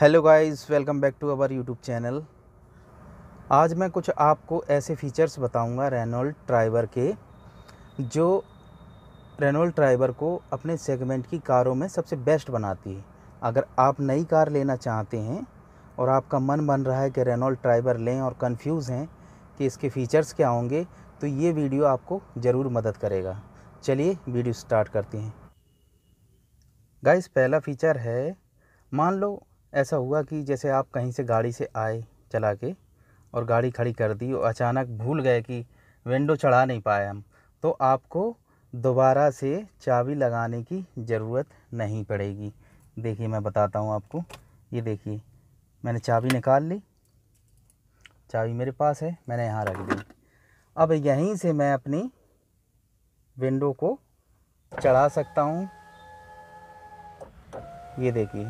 hello guys welcome back to our YouTube channel आज मैं कुछ आपको ऐसे फीचर्स बताऊंगा रेनोल्ड ट्राइवर के जो रेनोल्ड ट्राइवर को अपने सेगमेंट की कारों में सबसे बेस्ट बनाती है अगर आप नई कार लेना चाहते हैं और आपका मन बन रहा है कि रेनोल्ड ट्राइवर लें और कंफ्यूज हैं कि इसके फ़ीचर्स क्या होंगे तो ये वीडियो आपको ज़रूर मदद करेगा चलिए वीडियो स्टार्ट करते हैं गाइस पहला फ़ीचर है मान लो ऐसा हुआ कि जैसे आप कहीं से गाड़ी से आए चला के और गाड़ी खड़ी कर दी और अचानक भूल गए कि विंडो चढ़ा नहीं पाए हम तो आपको दोबारा से चाबी लगाने की ज़रूरत नहीं पड़ेगी देखिए मैं बताता हूँ आपको ये देखिए मैंने चाबी निकाल ली चाबी मेरे पास है मैंने यहाँ रख दी अब यहीं से मैं अपनी विंडो को चढ़ा सकता हूँ ये देखिए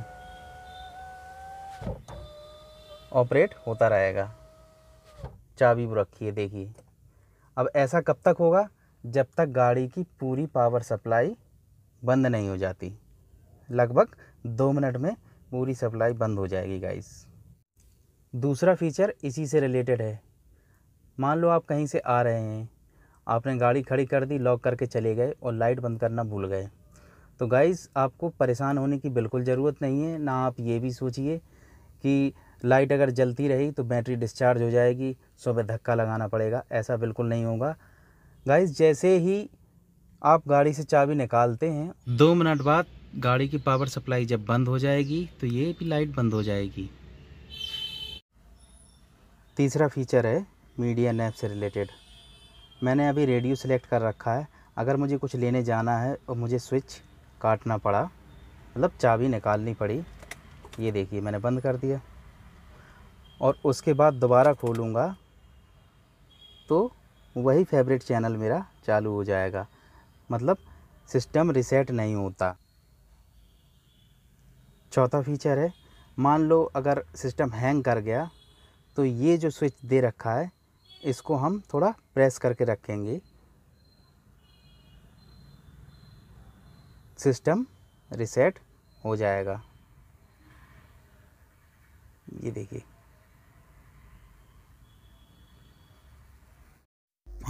ऑपरेट होता रहेगा चाबी रखिए देखिए अब ऐसा कब तक होगा जब तक गाड़ी की पूरी पावर सप्लाई बंद नहीं हो जाती लगभग दो मिनट में पूरी सप्लाई बंद हो जाएगी गाइस दूसरा फीचर इसी से रिलेटेड है मान लो आप कहीं से आ रहे हैं आपने गाड़ी खड़ी कर दी लॉक करके चले गए और लाइट बंद करना भूल गए तो गाइस आपको परेशान होने की बिल्कुल ज़रूरत नहीं है ना आप ये भी सोचिए कि लाइट अगर जलती रही तो बैटरी डिस्चार्ज हो जाएगी सुबह धक्का लगाना पड़ेगा ऐसा बिल्कुल नहीं होगा गाइस जैसे ही आप गाड़ी से चाबी निकालते हैं दो मिनट बाद गाड़ी की पावर सप्लाई जब बंद हो जाएगी तो ये भी लाइट बंद हो जाएगी तीसरा फीचर है मीडिया नैप से रिलेटेड मैंने अभी रेडियो सिलेक्ट कर रखा है अगर मुझे कुछ लेने जाना है और मुझे स्विच काटना पड़ा मतलब चाबी निकालनी पड़ी ये देखिए मैंने बंद कर दिया और उसके बाद दोबारा खोलूँगा तो वही फेवरेट चैनल मेरा चालू हो जाएगा मतलब सिस्टम रिसेट नहीं होता चौथा फीचर है मान लो अगर सिस्टम हैंग कर गया तो ये जो स्विच दे रखा है इसको हम थोड़ा प्रेस करके रखेंगे सिस्टम रिसेट हो जाएगा ये देखिए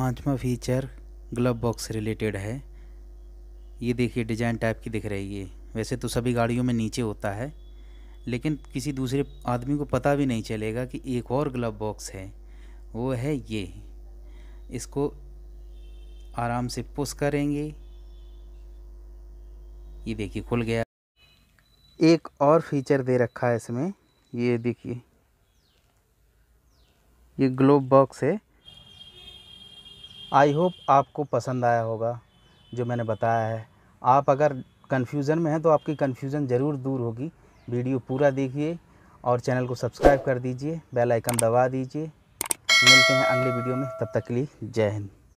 पाँचवा फीचर ग्लब बॉक्स रिलेटेड है ये देखिए डिज़ाइन टाइप की दिख रही है वैसे तो सभी गाड़ियों में नीचे होता है लेकिन किसी दूसरे आदमी को पता भी नहीं चलेगा कि एक और ग्लव बॉक्स है वो है ये इसको आराम से पुश करेंगे ये देखिए खुल गया एक और फीचर दे रखा है इसमें ये देखिए ये ग्लोब बॉक्स है आई होप आपको पसंद आया होगा जो मैंने बताया है आप अगर कन्फ्यूज़न में हैं तो आपकी कन्फ्यूज़न ज़रूर दूर होगी वीडियो पूरा देखिए और चैनल को सब्सक्राइब कर दीजिए बेल आइकन दबा दीजिए मिलते हैं अगले वीडियो में तब तक के लिए जय हिंद